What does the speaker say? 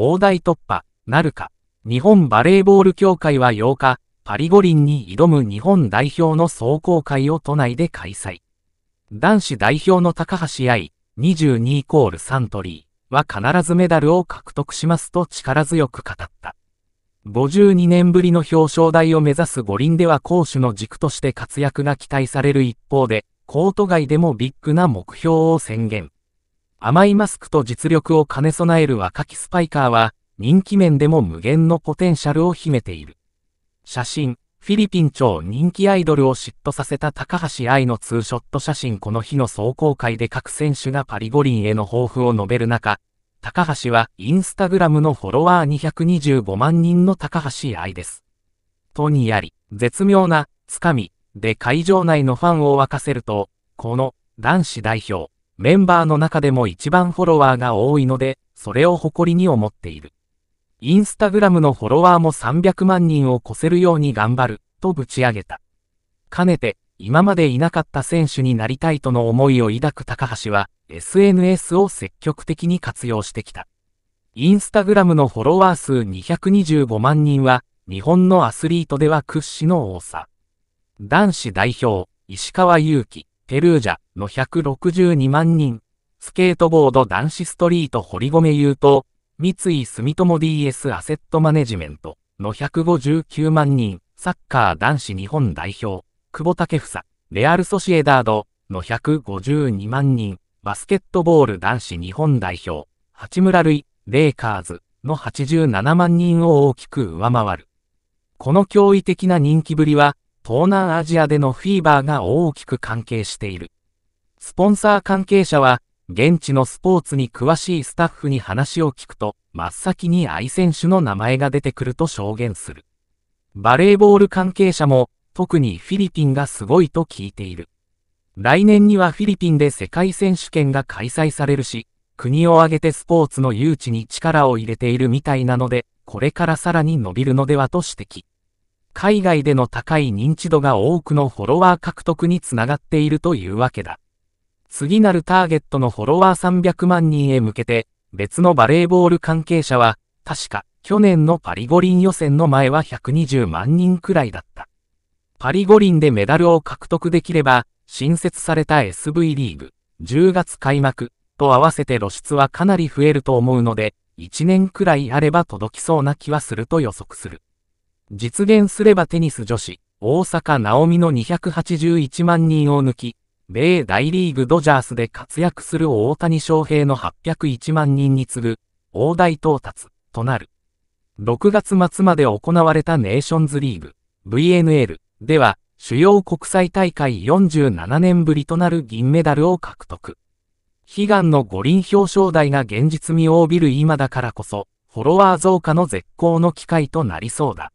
大台突破なるか、日本バレーボール協会は8日、パリ五輪に挑む日本代表の壮行会を都内で開催。男子代表の高橋愛、22イコールサントリーは必ずメダルを獲得しますと力強く語った。52年ぶりの表彰台を目指す五輪では攻守の軸として活躍が期待される一方で、コート外でもビッグな目標を宣言。甘いマスクと実力を兼ね備える若きスパイカーは、人気面でも無限のポテンシャルを秘めている。写真、フィリピン超人気アイドルを嫉妬させた高橋愛のツーショット写真この日の壮行会で各選手がパリ五輪への抱負を述べる中、高橋はインスタグラムのフォロワー225万人の高橋愛です。とにやり、絶妙な、つかみ、で会場内のファンを沸かせると、この、男子代表、メンバーの中でも一番フォロワーが多いので、それを誇りに思っている。インスタグラムのフォロワーも300万人を超せるように頑張る、とぶち上げた。かねて、今までいなかった選手になりたいとの思いを抱く高橋は、SNS を積極的に活用してきた。インスタグラムのフォロワー数225万人は、日本のアスリートでは屈指の多さ。男子代表、石川祐希、ペルージャの162万人、スケートボード男子ストリート堀米優斗、三井住友 DS アセットマネジメントの159万人、サッカー男子日本代表、久保建英、レアルソシエダードの152万人、バスケットボール男子日本代表、八村塁、レイカーズの87万人を大きく上回る。この驚異的な人気ぶりは、東南アジアでのフィーバーが大きく関係している。スポンサー関係者は、現地のスポーツに詳しいスタッフに話を聞くと、真っ先に愛選手の名前が出てくると証言する。バレーボール関係者も、特にフィリピンがすごいと聞いている。来年にはフィリピンで世界選手権が開催されるし、国を挙げてスポーツの誘致に力を入れているみたいなので、これからさらに伸びるのではと指摘。海外での高い認知度が多くのフォロワー獲得につながっているというわけだ。次なるターゲットのフォロワー300万人へ向けて、別のバレーボール関係者は、確か去年のパリ五輪予選の前は120万人くらいだった。パリ五輪でメダルを獲得できれば、新設された SV リーグ、10月開幕と合わせて露出はかなり増えると思うので、1年くらいあれば届きそうな気はすると予測する。実現すればテニス女子、大阪直美の281万人を抜き、米大リーグドジャースで活躍する大谷翔平の801万人に次ぐ、大台到達、となる。6月末まで行われたネーションズリーグ、VNL では、主要国際大会47年ぶりとなる銀メダルを獲得。悲願の五輪表彰台が現実味を帯びる今だからこそ、フォロワー増加の絶好の機会となりそうだ。